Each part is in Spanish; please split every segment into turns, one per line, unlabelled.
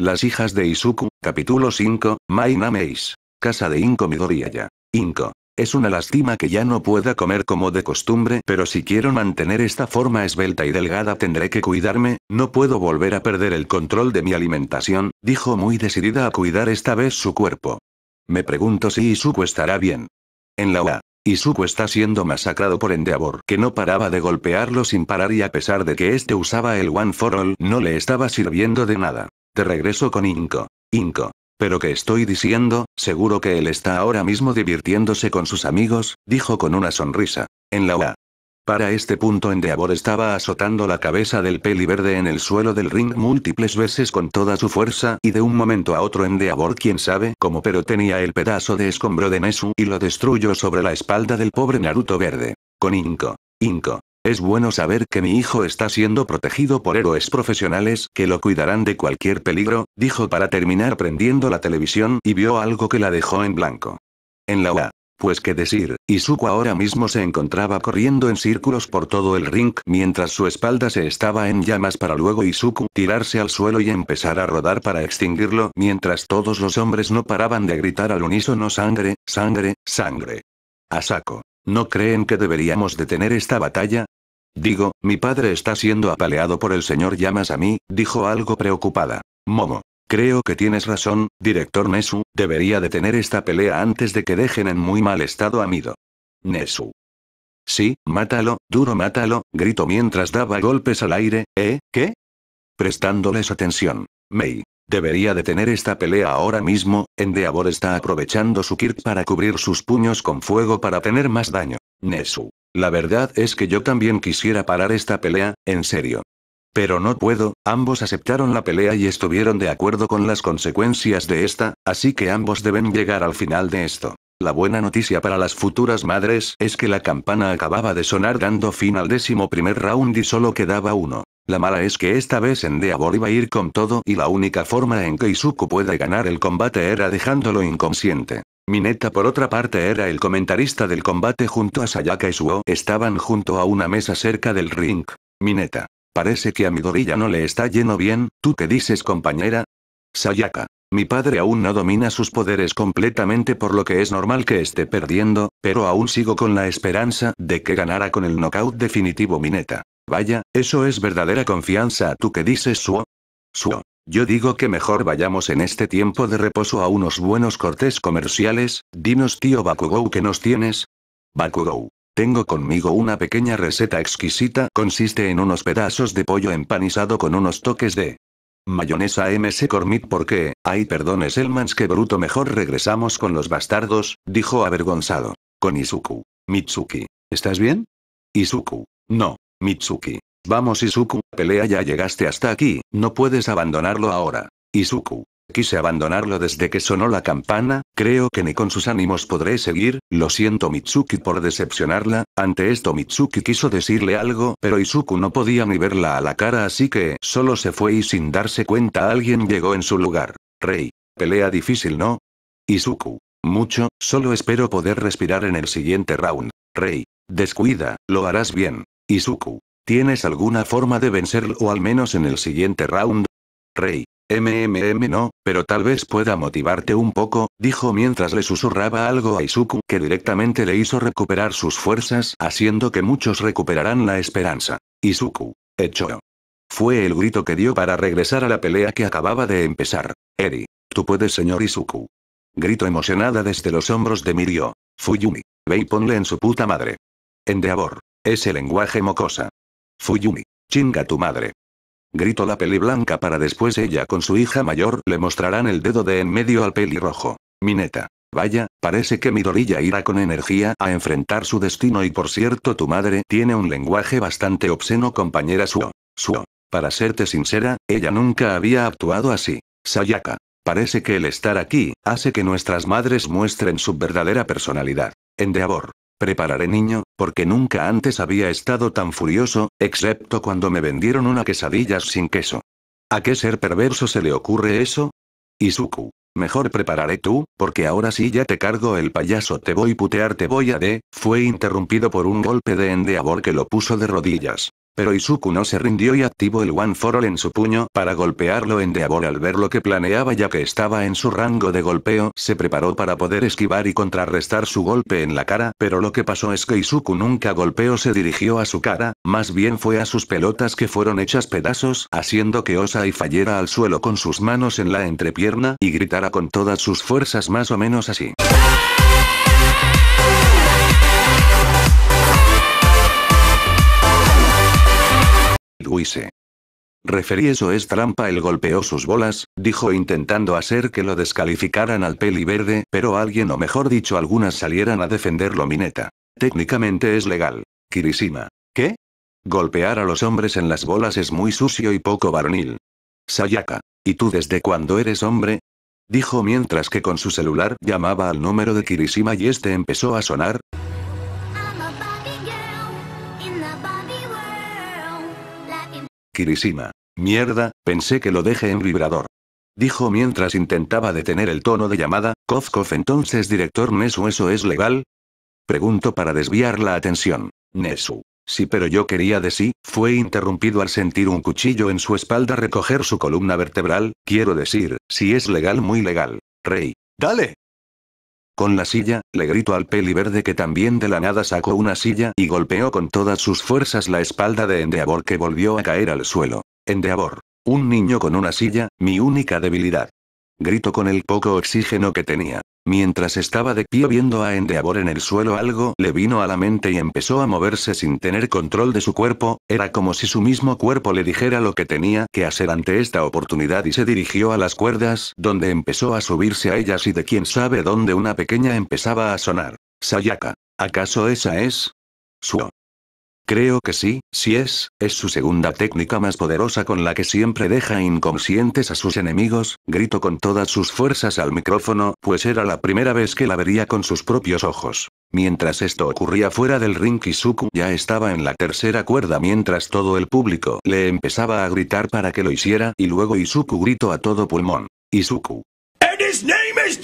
Las hijas de Izuku, capítulo 5, Mainameis. Casa de Inko Midoriya. Inko. Es una lástima que ya no pueda comer como de costumbre, pero si quiero mantener esta forma esbelta y delgada tendré que cuidarme, no puedo volver a perder el control de mi alimentación, dijo muy decidida a cuidar esta vez su cuerpo. Me pregunto si Izuku estará bien. En la UA, Izuku está siendo masacrado por Endeavor, que no paraba de golpearlo sin parar y a pesar de que este usaba el One for All, no le estaba sirviendo de nada. Te regreso con Inco. Inco. Pero que estoy diciendo, seguro que él está ahora mismo divirtiéndose con sus amigos, dijo con una sonrisa. En la UA. Para este punto Endeavor estaba azotando la cabeza del peli verde en el suelo del ring múltiples veces con toda su fuerza y de un momento a otro Endeavor quién sabe cómo pero tenía el pedazo de escombro de Nesu y lo destruyó sobre la espalda del pobre Naruto verde. Con Inco. Inco. Es bueno saber que mi hijo está siendo protegido por héroes profesionales que lo cuidarán de cualquier peligro, dijo para terminar prendiendo la televisión y vio algo que la dejó en blanco. En la UA. Pues qué decir, Izuku ahora mismo se encontraba corriendo en círculos por todo el ring mientras su espalda se estaba en llamas para luego Izuku tirarse al suelo y empezar a rodar para extinguirlo mientras todos los hombres no paraban de gritar al unísono sangre, sangre, sangre. Asako. ¿No creen que deberíamos detener esta batalla? Digo, mi padre está siendo apaleado por el señor Llamas a mí, dijo algo preocupada. Momo. Creo que tienes razón, director Nesu, debería detener esta pelea antes de que dejen en muy mal estado a Mido. Nesu. Sí, mátalo, duro mátalo, gritó mientras daba golpes al aire, ¿eh? ¿Qué? Prestándoles atención. Mei. Debería detener esta pelea ahora mismo, Endeavor está aprovechando su Kirk para cubrir sus puños con fuego para tener más daño. Nesu. La verdad es que yo también quisiera parar esta pelea, en serio. Pero no puedo, ambos aceptaron la pelea y estuvieron de acuerdo con las consecuencias de esta, así que ambos deben llegar al final de esto. La buena noticia para las futuras madres es que la campana acababa de sonar dando fin al décimo primer round y solo quedaba uno. La mala es que esta vez Endeavor iba a ir con todo y la única forma en que Izuku pueda ganar el combate era dejándolo inconsciente. Mineta por otra parte era el comentarista del combate junto a Sayaka y Suo estaban junto a una mesa cerca del ring. Mineta. Parece que a Midorilla no le está lleno bien, ¿tú qué dices compañera? Sayaka. Mi padre aún no domina sus poderes completamente por lo que es normal que esté perdiendo, pero aún sigo con la esperanza de que ganara con el knockout definitivo Mineta. Vaya, eso es verdadera confianza. ¿Tú qué dices, Suo? Suo. Yo digo que mejor vayamos en este tiempo de reposo a unos buenos cortes comerciales, dinos tío Bakugou que nos tienes. Bakugou. Tengo conmigo una pequeña receta exquisita, consiste en unos pedazos de pollo empanizado con unos toques de mayonesa MC Cormit porque, ay perdones Elmans que bruto mejor regresamos con los bastardos, dijo avergonzado. Con Izuku. Mitsuki. ¿Estás bien? Izuku. No, Mitsuki. Vamos Izuku, pelea ya llegaste hasta aquí, no puedes abandonarlo ahora. Izuku. Quise abandonarlo desde que sonó la campana, creo que ni con sus ánimos podré seguir, lo siento Mitsuki por decepcionarla, ante esto Mitsuki quiso decirle algo, pero Izuku no podía ni verla a la cara así que solo se fue y sin darse cuenta alguien llegó en su lugar. Rey. Pelea difícil ¿no? Izuku. Mucho, solo espero poder respirar en el siguiente round. Rey. Descuida, lo harás bien. Izuku. ¿Tienes alguna forma de vencerlo o al menos en el siguiente round? Rey. MMM no, pero tal vez pueda motivarte un poco, dijo mientras le susurraba algo a Izuku que directamente le hizo recuperar sus fuerzas, haciendo que muchos recuperaran la esperanza. Izuku. Hecho. Fue el grito que dio para regresar a la pelea que acababa de empezar. Eri. Tú puedes, señor Izuku. Grito emocionada desde los hombros de Mirio. Fuyumi. Ve y ponle en su puta madre. Endeavor. Ese lenguaje mocosa. Fuyumi. Chinga tu madre. Gritó la peli blanca para después ella con su hija mayor le mostrarán el dedo de en medio al peli rojo. Mineta. Vaya, parece que Midorilla irá con energía a enfrentar su destino y por cierto tu madre tiene un lenguaje bastante obsceno compañera Suo. Suo. Para serte sincera, ella nunca había actuado así. Sayaka. Parece que el estar aquí, hace que nuestras madres muestren su verdadera personalidad. Endeavor. Prepararé niño, porque nunca antes había estado tan furioso, excepto cuando me vendieron una quesadilla sin queso. ¿A qué ser perverso se le ocurre eso? Izuku. Mejor prepararé tú, porque ahora sí ya te cargo el payaso te voy putear te voy a de, fue interrumpido por un golpe de endeavor que lo puso de rodillas. Pero Izuku no se rindió y activó el One For All en su puño para golpearlo en Deabor al ver lo que planeaba ya que estaba en su rango de golpeo, se preparó para poder esquivar y contrarrestar su golpe en la cara, pero lo que pasó es que Izuku nunca golpeó se dirigió a su cara, más bien fue a sus pelotas que fueron hechas pedazos, haciendo que osa y fallara al suelo con sus manos en la entrepierna y gritara con todas sus fuerzas más o menos así. Luise. Referí eso es trampa, el golpeó sus bolas, dijo intentando hacer que lo descalificaran al peli verde, pero alguien o mejor dicho algunas salieran a defenderlo Mineta. Técnicamente es legal. Kirishima. ¿Qué? Golpear a los hombres en las bolas es muy sucio y poco varonil. Sayaka. ¿Y tú desde cuándo eres hombre? Dijo mientras que con su celular llamaba al número de Kirishima y este empezó a sonar, Kirishima. Mierda, pensé que lo dejé en vibrador. Dijo mientras intentaba detener el tono de llamada, Kozkov entonces director Nesu ¿eso es legal? Pregunto para desviar la atención. Nesu. Sí pero yo quería decir, fue interrumpido al sentir un cuchillo en su espalda recoger su columna vertebral, quiero decir, si es legal muy legal. Rey. Dale, con la silla, le gritó al peli verde que también de la nada sacó una silla y golpeó con todas sus fuerzas la espalda de Endeavor que volvió a caer al suelo. Endeavor. Un niño con una silla, mi única debilidad gritó con el poco oxígeno que tenía. Mientras estaba de pie viendo a Endeavor en el suelo algo le vino a la mente y empezó a moverse sin tener control de su cuerpo, era como si su mismo cuerpo le dijera lo que tenía que hacer ante esta oportunidad y se dirigió a las cuerdas, donde empezó a subirse a ellas y de quién sabe dónde una pequeña empezaba a sonar. Sayaka. ¿Acaso esa es? Suo. Creo que sí, si es, es su segunda técnica más poderosa con la que siempre deja inconscientes a sus enemigos, grito con todas sus fuerzas al micrófono, pues era la primera vez que la vería con sus propios ojos. Mientras esto ocurría fuera del ring Izuku ya estaba en la tercera cuerda mientras todo el público le empezaba a gritar para que lo hiciera y luego Izuku gritó a todo pulmón. Izuku. name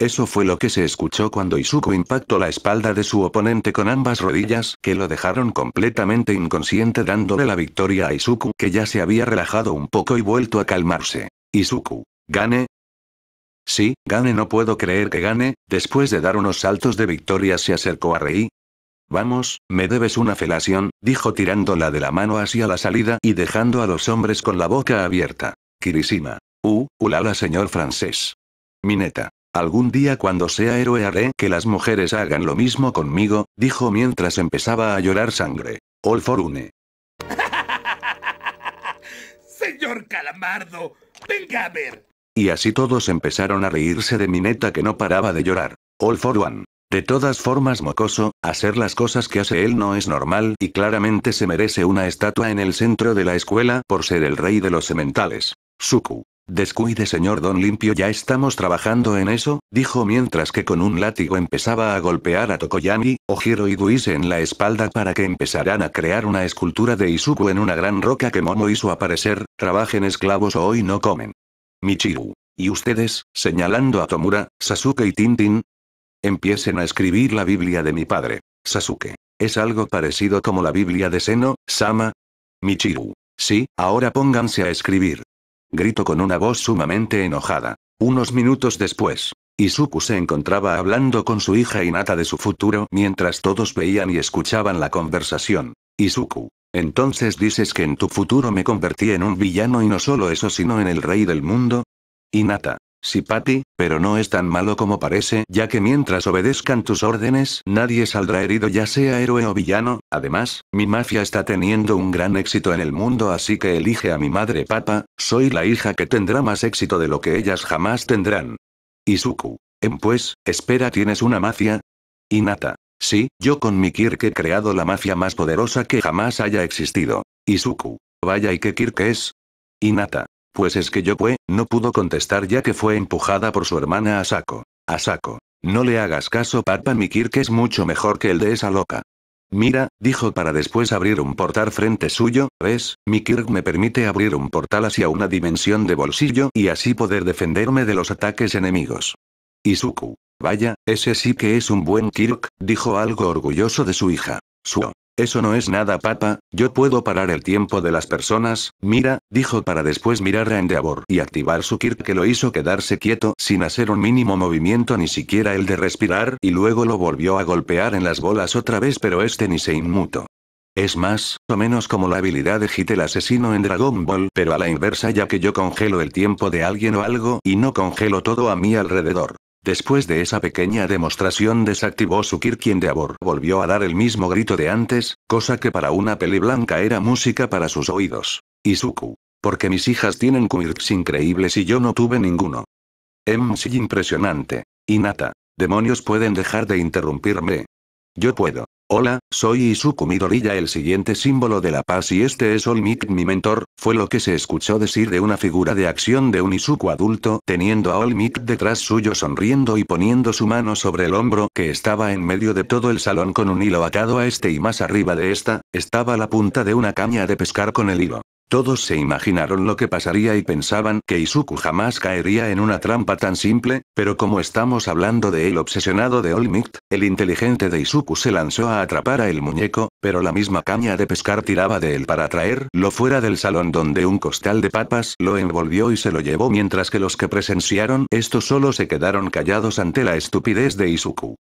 Eso fue lo que se escuchó cuando Izuku impactó la espalda de su oponente con ambas rodillas, que lo dejaron completamente inconsciente dándole la victoria a Izuku que ya se había relajado un poco y vuelto a calmarse. Izuku. ¿Gane? Sí, gane no puedo creer que gane, después de dar unos saltos de victoria se acercó a Rei. Vamos, me debes una felación, dijo tirándola de la mano hacia la salida y dejando a los hombres con la boca abierta. Kirishima. Uh, ulala señor francés. Mineta. Algún día cuando sea héroe haré que las mujeres hagan lo mismo conmigo, dijo mientras empezaba a llorar sangre. All for Señor Calamardo, venga a ver. Y así todos empezaron a reírse de mi neta que no paraba de llorar. All for one. De todas formas mocoso, hacer las cosas que hace él no es normal y claramente se merece una estatua en el centro de la escuela por ser el rey de los sementales. Suku. Descuide señor Don Limpio ya estamos trabajando en eso, dijo mientras que con un látigo empezaba a golpear a Tokoyami, Ojiro y Duise en la espalda para que empezaran a crear una escultura de Izuku en una gran roca que Momo hizo aparecer, trabajen esclavos o hoy no comen. Michiru. ¿Y ustedes, señalando a Tomura, Sasuke y Tintin? Empiecen a escribir la Biblia de mi padre. Sasuke. Es algo parecido como la Biblia de Seno, Sama. Michiru. Sí, ahora pónganse a escribir. Grito con una voz sumamente enojada. Unos minutos después, Izuku se encontraba hablando con su hija Inata de su futuro mientras todos veían y escuchaban la conversación. Izuku, entonces dices que en tu futuro me convertí en un villano y no solo eso sino en el rey del mundo? Inata. Sí, Patty, pero no es tan malo como parece, ya que mientras obedezcan tus órdenes, nadie saldrá herido, ya sea héroe o villano. Además, mi mafia está teniendo un gran éxito en el mundo, así que elige a mi madre, Papa. Soy la hija que tendrá más éxito de lo que ellas jamás tendrán. Izuku. En em, pues, espera, ¿tienes una mafia? Inata. Sí, yo con mi Kirk he creado la mafia más poderosa que jamás haya existido. Izuku. Vaya y qué Kirk es. Inata. Pues es que yo fue, no pudo contestar ya que fue empujada por su hermana Asako. Asako. No le hagas caso, Papa mi Kirk es mucho mejor que el de esa loca. Mira, dijo para después abrir un portal frente suyo, ¿ves? Mi Kirk me permite abrir un portal hacia una dimensión de bolsillo y así poder defenderme de los ataques enemigos. Izuku. Vaya, ese sí que es un buen Kirk, dijo algo orgulloso de su hija. Suo. Eso no es nada, papa, yo puedo parar el tiempo de las personas, mira, dijo para después mirar a Endeavor y activar su Kirk que lo hizo quedarse quieto sin hacer un mínimo movimiento ni siquiera el de respirar y luego lo volvió a golpear en las bolas otra vez pero este ni se inmutó. Es más, o menos como la habilidad de Hit el asesino en Dragon Ball, pero a la inversa ya que yo congelo el tiempo de alguien o algo y no congelo todo a mi alrededor. Después de esa pequeña demostración desactivó su quien de Abor. Volvió a dar el mismo grito de antes, cosa que para una peli blanca era música para sus oídos. Izuku. Porque mis hijas tienen quirks increíbles y yo no tuve ninguno. Em, sí impresionante. Inata. Demonios pueden dejar de interrumpirme. Yo puedo. Hola, soy Izuku Midoriya el siguiente símbolo de la paz y este es Olmik mi mentor, fue lo que se escuchó decir de una figura de acción de un Izuku adulto teniendo a Olmik detrás suyo sonriendo y poniendo su mano sobre el hombro que estaba en medio de todo el salón con un hilo atado a este y más arriba de esta, estaba la punta de una caña de pescar con el hilo. Todos se imaginaron lo que pasaría y pensaban que Izuku jamás caería en una trampa tan simple, pero como estamos hablando de el obsesionado de Olmict, el inteligente de Izuku se lanzó a atrapar a el muñeco, pero la misma caña de pescar tiraba de él para traerlo fuera del salón donde un costal de papas lo envolvió y se lo llevó mientras que los que presenciaron esto solo se quedaron callados ante la estupidez de Izuku.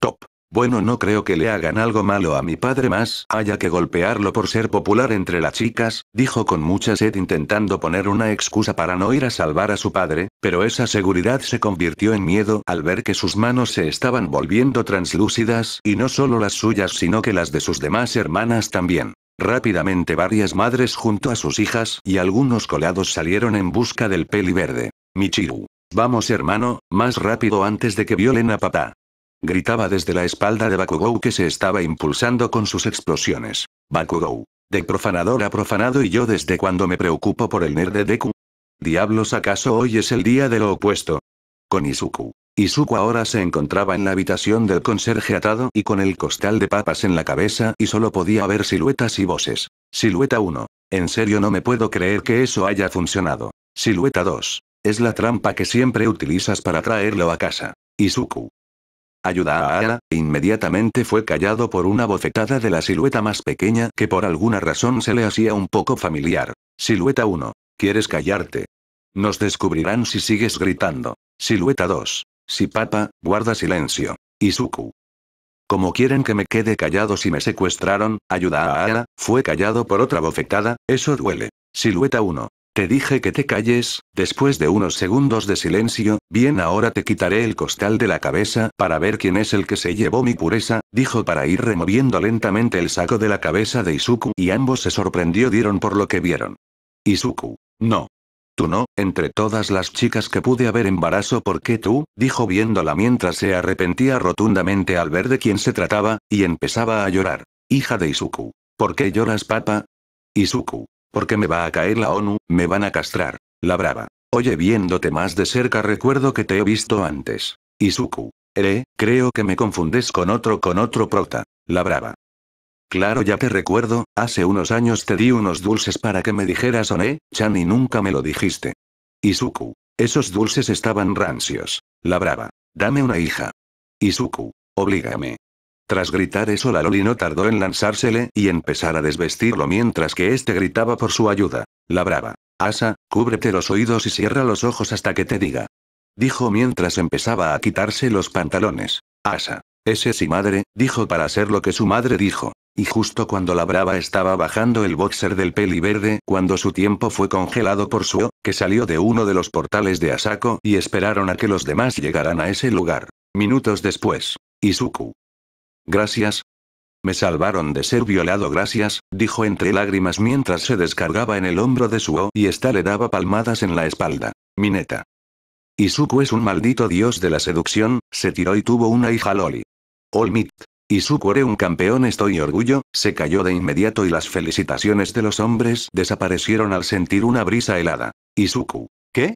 Top. Bueno, no creo que le hagan algo malo a mi padre más, haya que golpearlo por ser popular entre las chicas, dijo con mucha sed intentando poner una excusa para no ir a salvar a su padre, pero esa seguridad se convirtió en miedo al ver que sus manos se estaban volviendo translúcidas, y no solo las suyas sino que las de sus demás hermanas también. Rápidamente varias madres junto a sus hijas y algunos colados salieron en busca del peli verde. Michiru. Vamos hermano, más rápido antes de que violen a papá. Gritaba desde la espalda de Bakugou que se estaba impulsando con sus explosiones. Bakugou. De profanador a profanado y yo desde cuando me preocupo por el nerd de Deku. Diablos acaso hoy es el día de lo opuesto. Con Izuku. Izuku ahora se encontraba en la habitación del conserje atado y con el costal de papas en la cabeza y solo podía ver siluetas y voces. Silueta 1. En serio no me puedo creer que eso haya funcionado. Silueta 2. Es la trampa que siempre utilizas para traerlo a casa. Izuku. Ayuda a Ara, inmediatamente fue callado por una bofetada de la silueta más pequeña que por alguna razón se le hacía un poco familiar. Silueta 1. ¿Quieres callarte? Nos descubrirán si sigues gritando. Silueta 2. Si papa, guarda silencio. Izuku. Como quieren que me quede callado si me secuestraron, ayuda a Ara, fue callado por otra bofetada, eso duele. Silueta 1. Te dije que te calles, después de unos segundos de silencio, bien ahora te quitaré el costal de la cabeza para ver quién es el que se llevó mi pureza, dijo para ir removiendo lentamente el saco de la cabeza de Izuku y ambos se sorprendió dieron por lo que vieron. Izuku. No. Tú no, entre todas las chicas que pude haber embarazo qué tú, dijo viéndola mientras se arrepentía rotundamente al ver de quién se trataba, y empezaba a llorar. Hija de Izuku. ¿Por qué lloras papa? Izuku. Porque me va a caer la ONU, me van a castrar. La brava. Oye, viéndote más de cerca recuerdo que te he visto antes. Izuku. Eh, creo que me confundes con otro con otro prota. La brava. Claro, ya te recuerdo, hace unos años te di unos dulces para que me dijeras One, Chan y nunca me lo dijiste. Izuku. Esos dulces estaban rancios. La brava. Dame una hija. Izuku. Oblígame. Tras gritar eso la Loli no tardó en lanzársele y empezar a desvestirlo mientras que este gritaba por su ayuda. La brava. Asa, cúbrete los oídos y cierra los ojos hasta que te diga. Dijo mientras empezaba a quitarse los pantalones. Asa. Ese sí madre, dijo para hacer lo que su madre dijo. Y justo cuando la brava estaba bajando el boxer del peli verde, cuando su tiempo fue congelado por o que salió de uno de los portales de Asako y esperaron a que los demás llegaran a ese lugar. Minutos después. Izuku. Gracias. Me salvaron de ser violado, gracias, dijo entre lágrimas mientras se descargaba en el hombro de o y esta le daba palmadas en la espalda. Mineta. Izuku es un maldito dios de la seducción, se tiró y tuvo una hija Loli. All Isuku Izuku era un campeón, estoy orgullo, se cayó de inmediato y las felicitaciones de los hombres desaparecieron al sentir una brisa helada. Izuku. ¿Qué?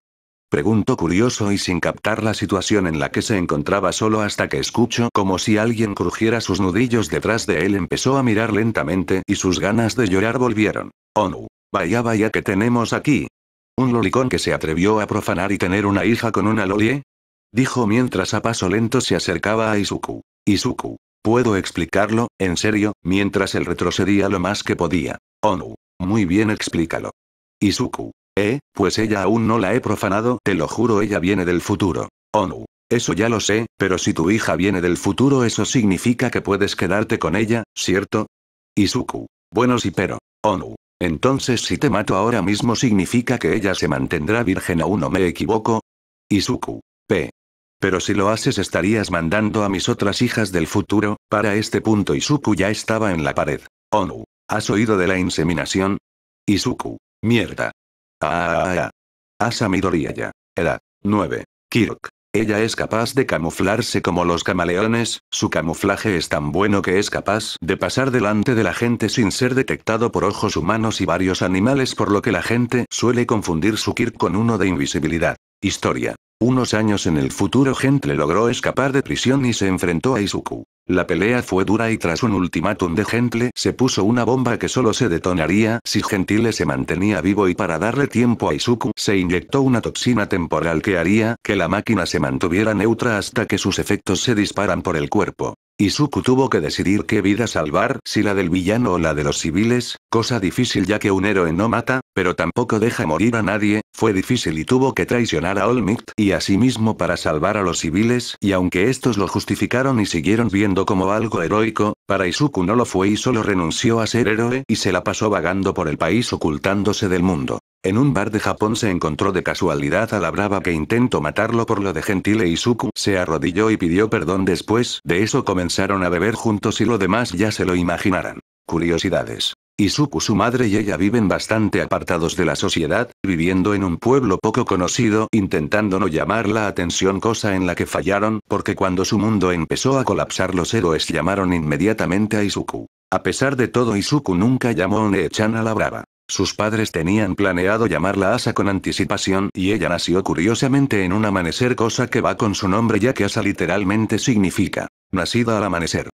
Pregunto curioso y sin captar la situación en la que se encontraba solo hasta que escuchó como si alguien crujiera sus nudillos detrás de él empezó a mirar lentamente y sus ganas de llorar volvieron. Onu Vaya vaya que tenemos aquí. Un lolicón que se atrevió a profanar y tener una hija con una lolie. Dijo mientras a paso lento se acercaba a Izuku. Izuku. Puedo explicarlo, en serio, mientras él retrocedía lo más que podía. Onu Muy bien explícalo. Izuku. Eh, pues ella aún no la he profanado, te lo juro, ella viene del futuro. Onu. Eso ya lo sé, pero si tu hija viene del futuro eso significa que puedes quedarte con ella, ¿cierto? Izuku. Bueno sí pero. Onu. Entonces si te mato ahora mismo significa que ella se mantendrá virgen aún no me equivoco. Izuku. P. Pero si lo haces estarías mandando a mis otras hijas del futuro, para este punto Izuku ya estaba en la pared. Onu. ¿Has oído de la inseminación? Izuku. Mierda. Ah, ah, ah. Edad. 9. Kirk. Ella es capaz de camuflarse como los camaleones, su camuflaje es tan bueno que es capaz de pasar delante de la gente sin ser detectado por ojos humanos y varios animales por lo que la gente suele confundir su Kirk con uno de invisibilidad. Historia. Unos años en el futuro Gentle logró escapar de prisión y se enfrentó a Izuku. La pelea fue dura y tras un ultimátum de Gentle se puso una bomba que solo se detonaría si Gentile se mantenía vivo y para darle tiempo a Izuku se inyectó una toxina temporal que haría que la máquina se mantuviera neutra hasta que sus efectos se disparan por el cuerpo. Izuku tuvo que decidir qué vida salvar, si la del villano o la de los civiles, cosa difícil ya que un héroe no mata, pero tampoco deja morir a nadie, fue difícil y tuvo que traicionar a Olmict y a sí mismo para salvar a los civiles, y aunque estos lo justificaron y siguieron viendo como algo heroico, para Izuku no lo fue y solo renunció a ser héroe y se la pasó vagando por el país ocultándose del mundo. En un bar de Japón se encontró de casualidad a la brava que intentó matarlo por lo de Gentile y Izuku se arrodilló y pidió perdón después, de eso comenzaron a beber juntos y lo demás ya se lo imaginarán. Curiosidades. Izuku su madre y ella viven bastante apartados de la sociedad, viviendo en un pueblo poco conocido, intentando no llamar la atención cosa en la que fallaron, porque cuando su mundo empezó a colapsar los héroes llamaron inmediatamente a Izuku. A pesar de todo Izuku nunca llamó a Nechan a la brava. Sus padres tenían planeado llamarla Asa con anticipación y ella nació curiosamente en un amanecer cosa que va con su nombre ya que Asa literalmente significa, nacida al amanecer.